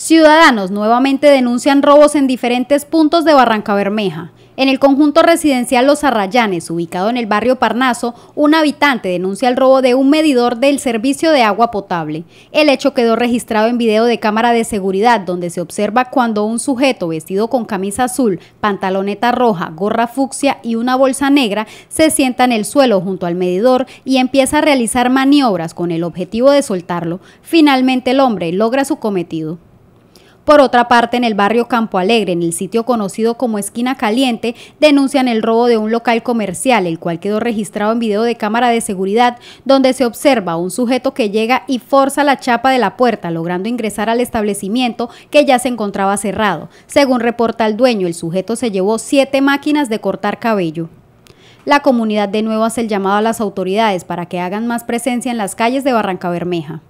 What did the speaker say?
Ciudadanos nuevamente denuncian robos en diferentes puntos de Barranca Bermeja. En el conjunto residencial Los Arrayanes, ubicado en el barrio Parnaso, un habitante denuncia el robo de un medidor del servicio de agua potable. El hecho quedó registrado en video de cámara de seguridad, donde se observa cuando un sujeto vestido con camisa azul, pantaloneta roja, gorra fucsia y una bolsa negra se sienta en el suelo junto al medidor y empieza a realizar maniobras con el objetivo de soltarlo. Finalmente el hombre logra su cometido. Por otra parte, en el barrio Campo Alegre, en el sitio conocido como Esquina Caliente, denuncian el robo de un local comercial, el cual quedó registrado en video de cámara de seguridad, donde se observa un sujeto que llega y forza la chapa de la puerta, logrando ingresar al establecimiento que ya se encontraba cerrado. Según reporta el dueño, el sujeto se llevó siete máquinas de cortar cabello. La comunidad de nuevo hace el llamado a las autoridades para que hagan más presencia en las calles de Barranca Bermeja.